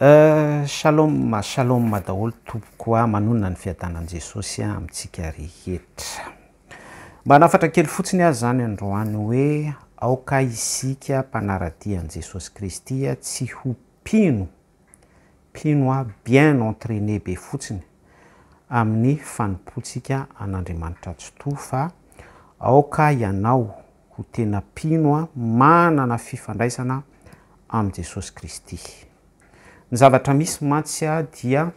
shalômm euh, shalôm daholo tompokoa manonona ny fiadanan' jesosy amintsika rehetra mba anafatra kely fotsiny ay zany androany hoe aoka isika mpanaradian' jesosy kristya tsy ho pino mpino a bien entraine be fotsiny amin'ny fanimpontsika an'andriamanitra tsotoa fa aoka ianao ho tena mpino a manana fifandraisana amin' jesosy kristy ny zavatra misy mantsy a dia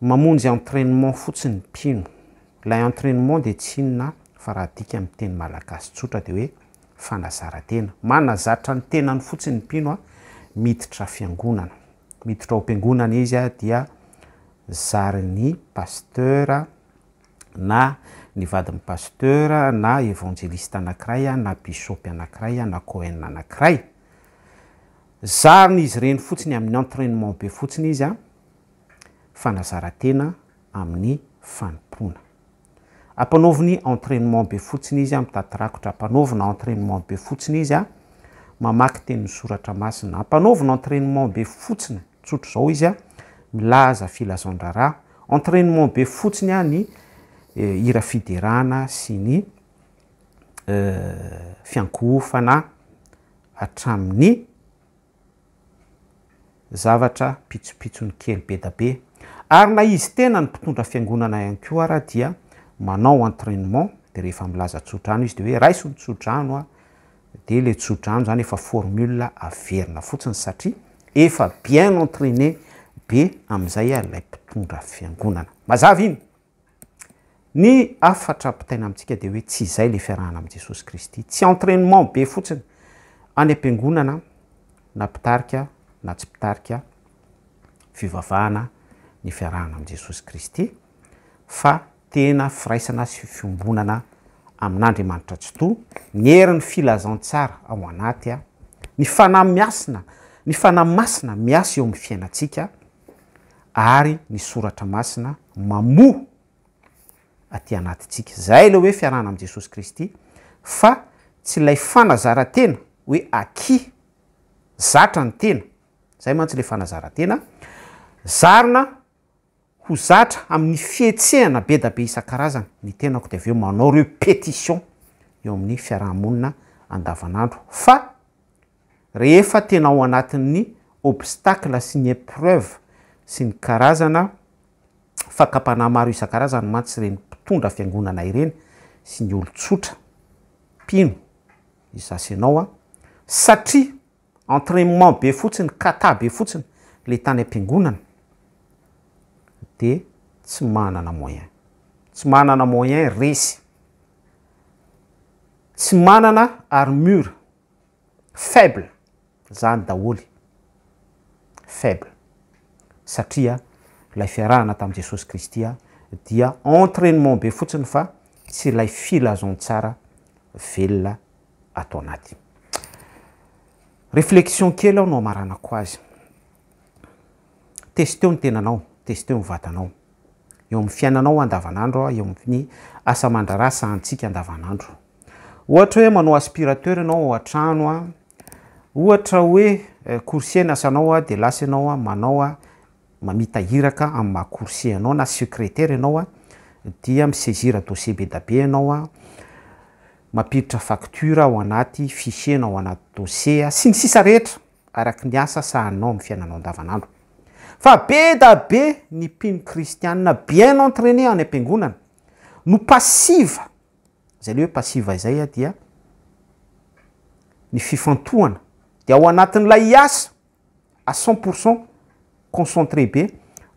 mamonjy entrainement fotsiny mpino lay entrainement de tsinona fa rahadika ami'yteny malagasy tsotra de hoe fanazarantena manazatra ny tenany fotsiny mpino a miditra iangoizy a dia zary ny pasteura na nyvadin'ny pasteur na évangeliste anakiraya na bisope anakiraya na coin anakiray zarona izy reny fotsiny amin'ny entrainement be fotsiny izy a fanazarantena amin'ny fanimpoana ampanaoviny entrainement be fotsiny izy a mitatyrakotra ampanaovina entrainement be fotsiny izy a mamaky teniny soratra masina ampanaovina entrainement be fotsiny tsotro zao izy a milaza filazan-dra ra entrainement be fotsiny a ny e, ira fiderana sy ny e, fiankofana atramin'ny zavatra pitsopitso ny kely be dabe ary na izy tena ny mpitondra fiangonana hanko a rah dia manao entrainement de rehefa milazatsodrano izy de oe raisonytsodranoa de le tsodrano zanyefaformul averina fotsiny satria efa bien entrane be am'izaylay mpitondra fiangonana azainy ny afatra mpitaina amitsika de hoe tsy izay le fiarahana am' jesosy kristy tsy entrainement be fotsiny any ampiangonana napitarika na tsy pitarika fivavahana ny fiarahana am'jesosy kristy fa tena firaisana sy fiombonana amin'n'andriamanitra tsytoa ny herin'ny filazantsara ao anatya n fanmiasina ny fana masina miasa eo am'ny fiainantsika ary ny soratra masina mamo aty anatitsika zay leh hoe fiarahana am'jesosy kristy fa tsy lay fanazarantena hoe akis zatra ny tena zay mantsy le fanazarantena zarona ho zatra amin'ny fihetsehana be da be isan-karazany ny tenako de aveo manao reopetition eo amin'ny fiarahamonina andavanaandro fa rehefa tena ao anatin''ny obstacle sy ny épreuve sy ny karazana fakapahnaymaro isan-karazany mantsy reny mpitondra fiangonanaireny sy ny olo-tsotra mpino izasinao a satria entrainement be fotsiny qata be fotsiny le tany am-pingonana de tsy manana moyen tsy manana moyen resy tsy manana armura faible zany daholy faible satria lay fiarahana tam' jesosy kristya dia entrainement be fotsiny fa tsy lay filazon tsara velona atao anaty reflexion kely aho no amaranako azy testeo ny tenanao testeo mivatanao eo am'y fiainanao andavanandro a eo ay asamandraraa saantsika andavanandro ohatra hoe manao aspirateur anao ao a-trano a ohatra hoe eh, courser ny asanao a de lasa anao a manao a mamita hiraka ami'y maha coursier anao na secretaire anao a dia mi sesir dacie be dabe anao a mampiditra fatura ao anaty ficiena ao anatydosie sy ny ahanao ami'ny fiainanaoaaadoa be da be ny pino kristianna bien entraine any ampiangonana no pasiva zaylehoe pasiva zay a dia ny fifantohana de ao anatin'lay asa a cent pourcent concentré be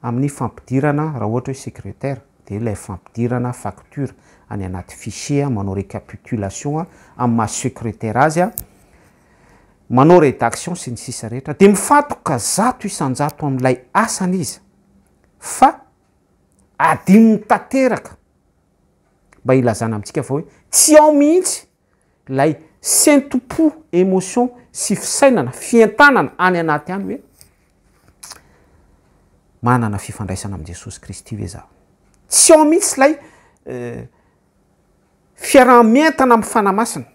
amin'ny fampidirana raha ohatra hoe secretaire de lay fampidirana facture any anaty ficiea manao récapitulationa ah, amyma secretaire azy a ah. manao redaction sy ny sisa rehetra de mifantoko ka zato isanjato am'lay asana izy fa adini'ny tanteraka mba ilazana amtsika fa hoe tsy ao mihintsy lay sentopo émotion sy fisainana fientanana any anaty any hoe mananafifandraisana am'jesosy kristy hoe za tsy aho mihitsy lay euh, fiarahamentana amfanamasina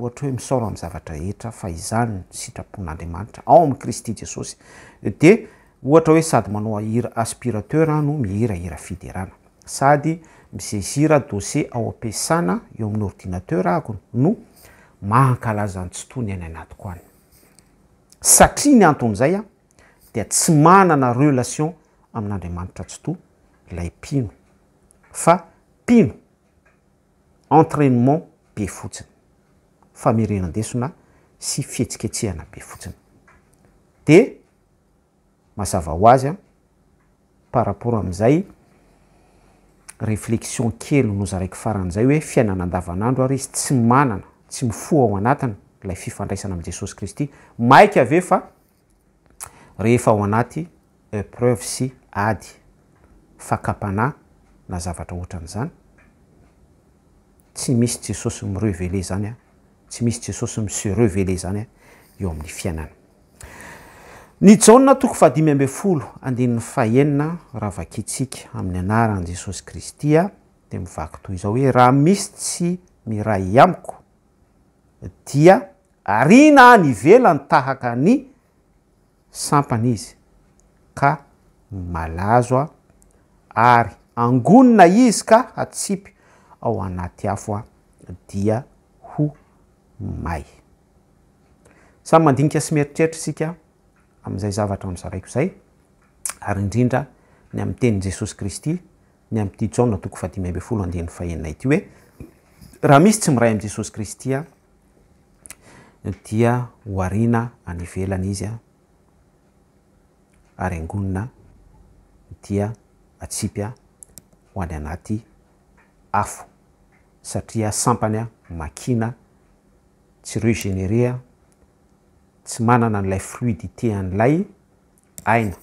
ohatra hoe misaoro am'ny zavatra rehetra fa izany msitrapon'andriamanitra ao ami'ny kristy jesosy de ohatra hoe sady manao hira aspirateura no mihirahira fiderana sady misegira dose ao ampisana eo amin'nyordinateur ako no mahakalazan'ny tsotoa ny any anatyko any satria ny anton'zay a de tsy manana relation amin'andriamanitra tsotoa lay mpino fa mpino entrainement be fotsiny fa mirenandesona sy fihetsiketsehana be fotsiny de mazava ho azy a par rapport am'izay reflexion kely nozyraiky faran'izay hoe fiainana an-davanandro ary izy tsy manana tsy mifoa ao anatiny lay fifandraisana am' jesosy kristy maika ave fa ehefa ao anaty épreuve sy ady fakapana na zavatra ohatran'izany tsy misy jesosy mirevele zanya tsy misy jesosy misurevele zany a eo am'nyi ato fha foann'ny faenina raha vakitsika amin'ny anaran' jesosy kristya de mivaky toy zao hoe raha misy tsy miray iamiko dia arina nyvelany tahaka ny sampany izy ka malazoa ary angonina izy ka atsipy ao anaty afo a dia ho may samy mandinika symieritreritra isika amn'izay zavatra n'zaraiko izay ary indrindra ny am'ytenin jesosy kristy ny am'ity jaa toko fadimybefolo adnahnay aty hoe raha misy tsy miray am' jesosy kristya dia hoarina any velana izy a ary angonina dia atsipya ho any anaty afo satria sampany a makina tsy regenérea tsy manana n'ilay fluidité an'lay aina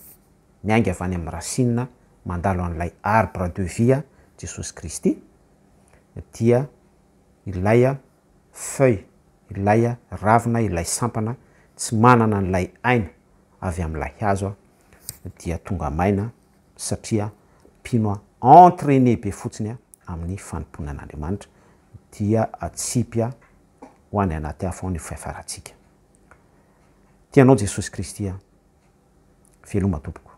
miang avany am'ny racina mandalo an'ilay arbre de vie a jesosy kristy dia ilaya feuill ilaya ravina ilay sampana tsy manana an'lay aina avy am'lay hazo a dia tonga maina satria pino a entraine be fotsiny a amin'ny fanompoina an'andriamanitra dia atsipy a ho any anatyah fao ny fahifarantsika tianao jesosy kristy a veloma tompoky